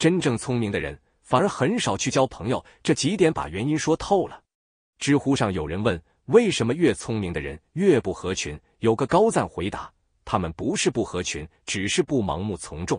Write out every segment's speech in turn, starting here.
真正聪明的人反而很少去交朋友，这几点把原因说透了。知乎上有人问，为什么越聪明的人越不合群？有个高赞回答，他们不是不合群，只是不盲目从众。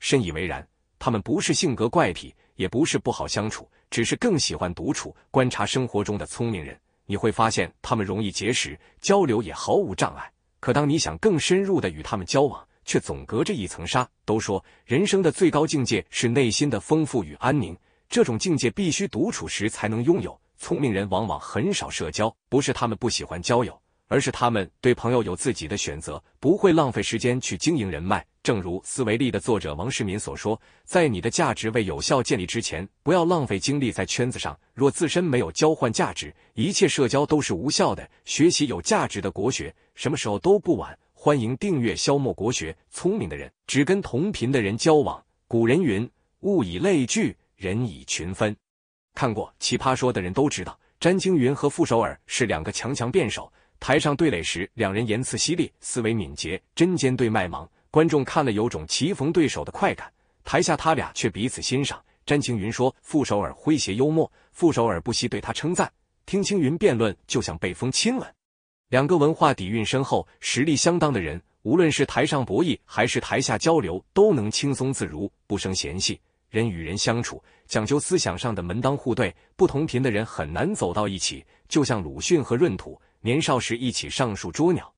深以为然，他们不是性格怪癖，也不是不好相处，只是更喜欢独处。观察生活中的聪明人，你会发现他们容易结识，交流也毫无障碍。可当你想更深入的与他们交往，却总隔着一层沙。都说人生的最高境界是内心的丰富与安宁，这种境界必须独处时才能拥有。聪明人往往很少社交，不是他们不喜欢交友，而是他们对朋友有自己的选择，不会浪费时间去经营人脉。正如《思维力》的作者王世民所说：“在你的价值未有效建立之前，不要浪费精力在圈子上。若自身没有交换价值，一切社交都是无效的。”学习有价值的国学，什么时候都不晚。欢迎订阅消磨国学。聪明的人只跟同频的人交往。古人云：“物以类聚，人以群分。”看过《奇葩说》的人都知道，詹青云和傅首尔是两个强强辩手。台上对垒时，两人言辞犀利，思维敏捷，针尖对麦芒，观众看了有种棋逢对手的快感。台下他俩却彼此欣赏。詹青云说傅首尔诙谐幽默，傅首尔不惜对他称赞。听青云辩论，就像被风亲吻。两个文化底蕴深厚、实力相当的人，无论是台上博弈还是台下交流，都能轻松自如，不生嫌隙。人与人相处讲究思想上的门当户对，不同频的人很难走到一起。就像鲁迅和闰土，年少时一起上树捉鸟，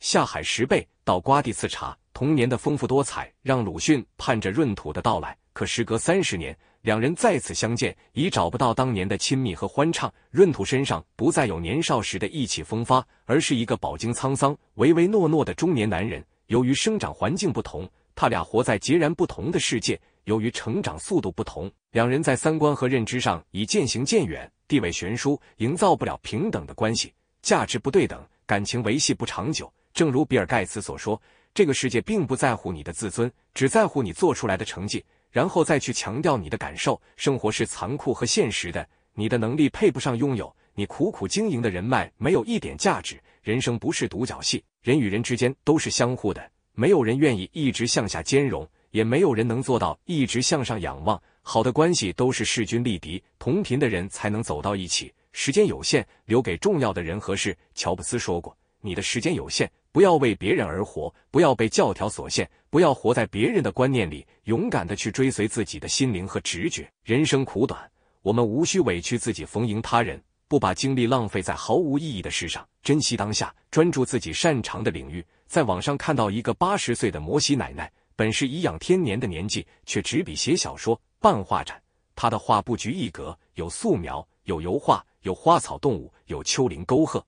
下海拾贝，到瓜地刺茶，童年的丰富多彩让鲁迅盼着闰土的到来。可时隔三十年，两人再次相见，已找不到当年的亲密和欢畅。闰土身上不再有年少时的意气风发，而是一个饱经沧桑、唯唯诺诺的中年男人。由于生长环境不同，他俩活在截然不同的世界；由于成长速度不同，两人在三观和认知上已渐行渐远，地位悬殊，营造不了平等的关系，价值不对等，感情维系不长久。正如比尔·盖茨所说：“这个世界并不在乎你的自尊，只在乎你做出来的成绩。”然后再去强调你的感受，生活是残酷和现实的，你的能力配不上拥有，你苦苦经营的人脉没有一点价值，人生不是独角戏，人与人之间都是相互的，没有人愿意一直向下兼容，也没有人能做到一直向上仰望，好的关系都是势均力敌，同频的人才能走到一起，时间有限，留给重要的人和事。乔布斯说过，你的时间有限。不要为别人而活，不要被教条所限，不要活在别人的观念里，勇敢的去追随自己的心灵和直觉。人生苦短，我们无需委屈自己逢迎他人，不把精力浪费在毫无意义的事上，珍惜当下，专注自己擅长的领域。在网上看到一个八十岁的摩西奶奶，本是颐养天年的年纪，却执笔写小说、办画展。她的画不拘一格，有素描，有油画，有花草动物，有丘陵沟壑，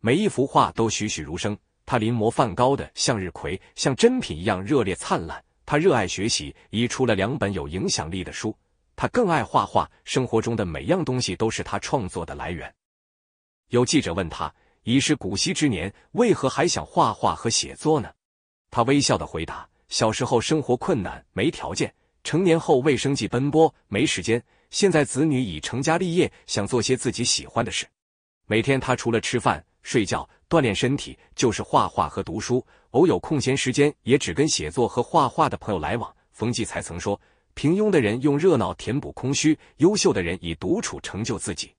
每一幅画都栩栩如生。他临摹梵高的《向日葵》，像真品一样热烈灿烂。他热爱学习，已出了两本有影响力的书。他更爱画画，生活中的每样东西都是他创作的来源。有记者问他，已是古稀之年，为何还想画画和写作呢？他微笑的回答：“小时候生活困难，没条件；成年后为生计奔波，没时间。现在子女已成家立业，想做些自己喜欢的事。每天他除了吃饭、睡觉。”锻炼身体就是画画和读书，偶有空闲时间也只跟写作和画画的朋友来往。冯骥才曾说，平庸的人用热闹填补空虚，优秀的人以独处成就自己。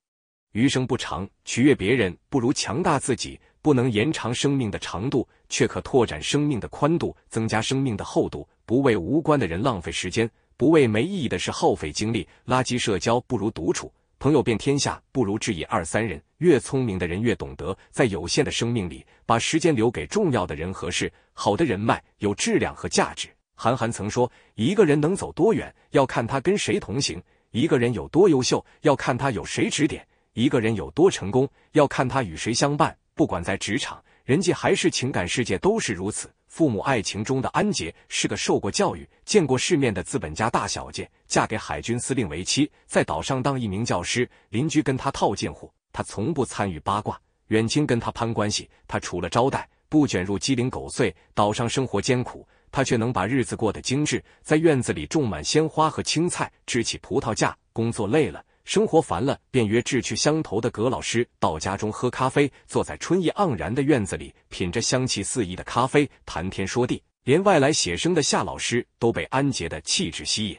余生不长，取悦别人不如强大自己。不能延长生命的长度，却可拓展生命的宽度，增加生命的厚度。不为无关的人浪费时间，不为没意义的事耗费精力。垃圾社交不如独处。朋友遍天下，不如知以二三人。越聪明的人越懂得，在有限的生命里，把时间留给重要的人和事。好的人脉有质量和价值。韩寒曾说，一个人能走多远，要看他跟谁同行；一个人有多优秀，要看他有谁指点；一个人有多成功，要看他与谁相伴。不管在职场。人际还是情感世界都是如此。父母爱情中的安杰是个受过教育、见过世面的资本家大小姐，嫁给海军司令为妻，在岛上当一名教师。邻居跟她套近乎，她从不参与八卦。远亲跟她攀关系，她除了招待，不卷入鸡零狗碎。岛上生活艰苦，她却能把日子过得精致。在院子里种满鲜花和青菜，支起葡萄架。工作累了。生活烦了，便约志趣相投的葛老师到家中喝咖啡，坐在春意盎然的院子里，品着香气四溢的咖啡，谈天说地。连外来写生的夏老师都被安杰的气质吸引，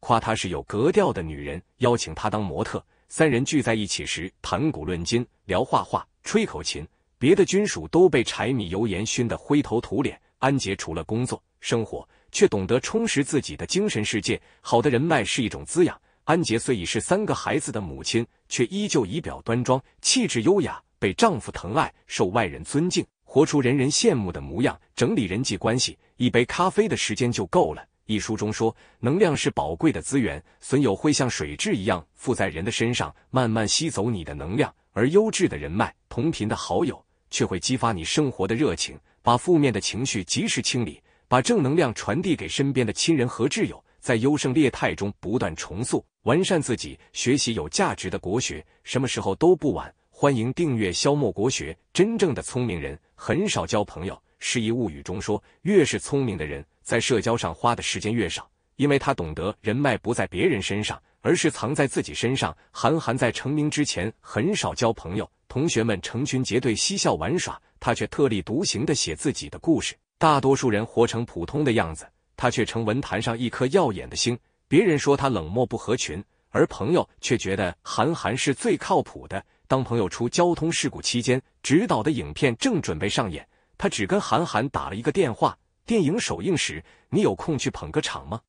夸她是有格调的女人，邀请她当模特。三人聚在一起时，谈古论今，聊画画，吹口琴。别的军属都被柴米油盐熏得灰头土脸，安杰除了工作生活，却懂得充实自己的精神世界。好的人脉是一种滋养。安杰虽已是三个孩子的母亲，却依旧仪表端庄，气质优雅，被丈夫疼爱，受外人尊敬，活出人人羡慕的模样。整理人际关系，一杯咖啡的时间就够了。一书中说，能量是宝贵的资源，损友会像水蛭一样附在人的身上，慢慢吸走你的能量；而优质的人脉，同频的好友，却会激发你生活的热情，把负面的情绪及时清理，把正能量传递给身边的亲人和挚友。在优胜劣汰中不断重塑、完善自己，学习有价值的国学，什么时候都不晚。欢迎订阅《消磨国学》。真正的聪明人很少交朋友，《失意物语》中说，越是聪明的人，在社交上花的时间越少，因为他懂得人脉不在别人身上，而是藏在自己身上。韩寒在成名之前很少交朋友，同学们成群结队嬉笑玩耍，他却特立独行的写自己的故事。大多数人活成普通的样子。他却成文坛上一颗耀眼的星。别人说他冷漠不合群，而朋友却觉得韩寒是最靠谱的。当朋友出交通事故期间，执导的影片正准备上演，他只跟韩寒打了一个电话：“电影首映时，你有空去捧个场吗？”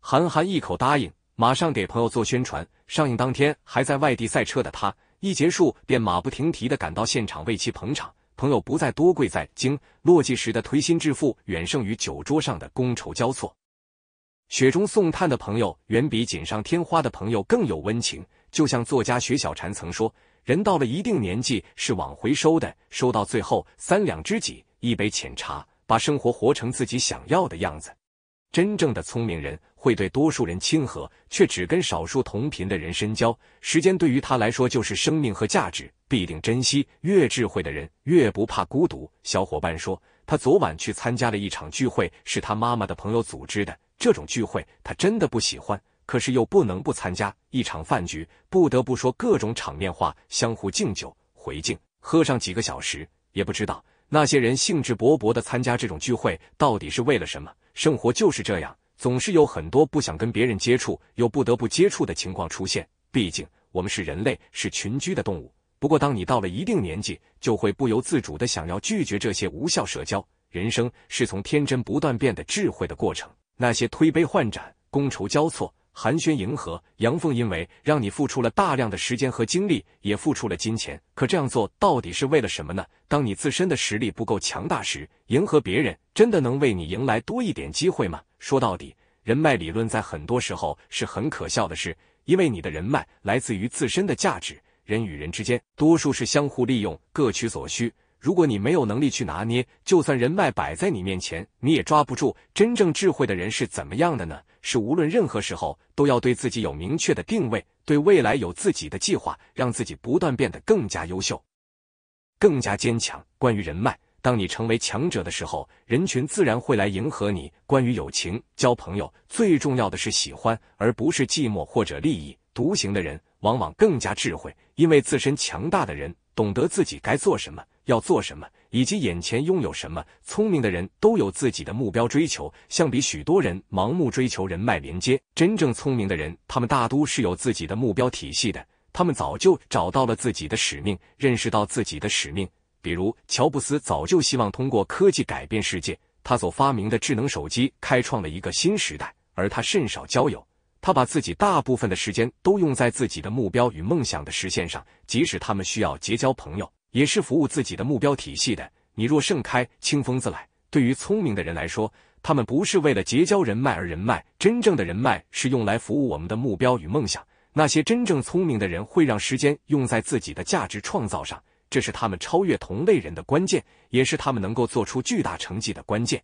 韩寒一口答应，马上给朋友做宣传。上映当天还在外地赛车的他，一结束便马不停蹄的赶到现场为其捧场。朋友不在多，贵在精。落寂时的推心置腹，远胜于酒桌上的觥筹交错。雪中送炭的朋友，远比锦上添花的朋友更有温情。就像作家薛小婵曾说：“人到了一定年纪，是往回收的，收到最后三两知己，一杯浅茶，把生活活成自己想要的样子。”真正的聪明人，会对多数人亲和，却只跟少数同频的人深交。时间对于他来说，就是生命和价值。必定珍惜，越智慧的人越不怕孤独。小伙伴说，他昨晚去参加了一场聚会，是他妈妈的朋友组织的。这种聚会他真的不喜欢，可是又不能不参加。一场饭局，不得不说各种场面话，相互敬酒回敬，喝上几个小时，也不知道那些人兴致勃勃的参加这种聚会到底是为了什么。生活就是这样，总是有很多不想跟别人接触又不得不接触的情况出现。毕竟我们是人类，是群居的动物。不过，当你到了一定年纪，就会不由自主的想要拒绝这些无效社交。人生是从天真不断变得智慧的过程。那些推杯换盏、觥筹交错、寒暄迎合、阳奉阴违，让你付出了大量的时间和精力，也付出了金钱。可这样做到底是为了什么呢？当你自身的实力不够强大时，迎合别人真的能为你迎来多一点机会吗？说到底，人脉理论在很多时候是很可笑的事，因为你的人脉来自于自身的价值。人与人之间，多数是相互利用，各取所需。如果你没有能力去拿捏，就算人脉摆在你面前，你也抓不住。真正智慧的人是怎么样的呢？是无论任何时候，都要对自己有明确的定位，对未来有自己的计划，让自己不断变得更加优秀，更加坚强。关于人脉，当你成为强者的时候，人群自然会来迎合你。关于友情，交朋友最重要的是喜欢，而不是寂寞或者利益。独行的人。往往更加智慧，因为自身强大的人懂得自己该做什么、要做什么，以及眼前拥有什么。聪明的人都有自己的目标追求，相比许多人盲目追求人脉连接，真正聪明的人，他们大都是有自己的目标体系的。他们早就找到了自己的使命，认识到自己的使命。比如，乔布斯早就希望通过科技改变世界，他所发明的智能手机开创了一个新时代，而他甚少交友。他把自己大部分的时间都用在自己的目标与梦想的实现上，即使他们需要结交朋友，也是服务自己的目标体系的。你若盛开，清风自来。对于聪明的人来说，他们不是为了结交人脉而人脉，真正的人脉是用来服务我们的目标与梦想。那些真正聪明的人会让时间用在自己的价值创造上，这是他们超越同类人的关键，也是他们能够做出巨大成绩的关键。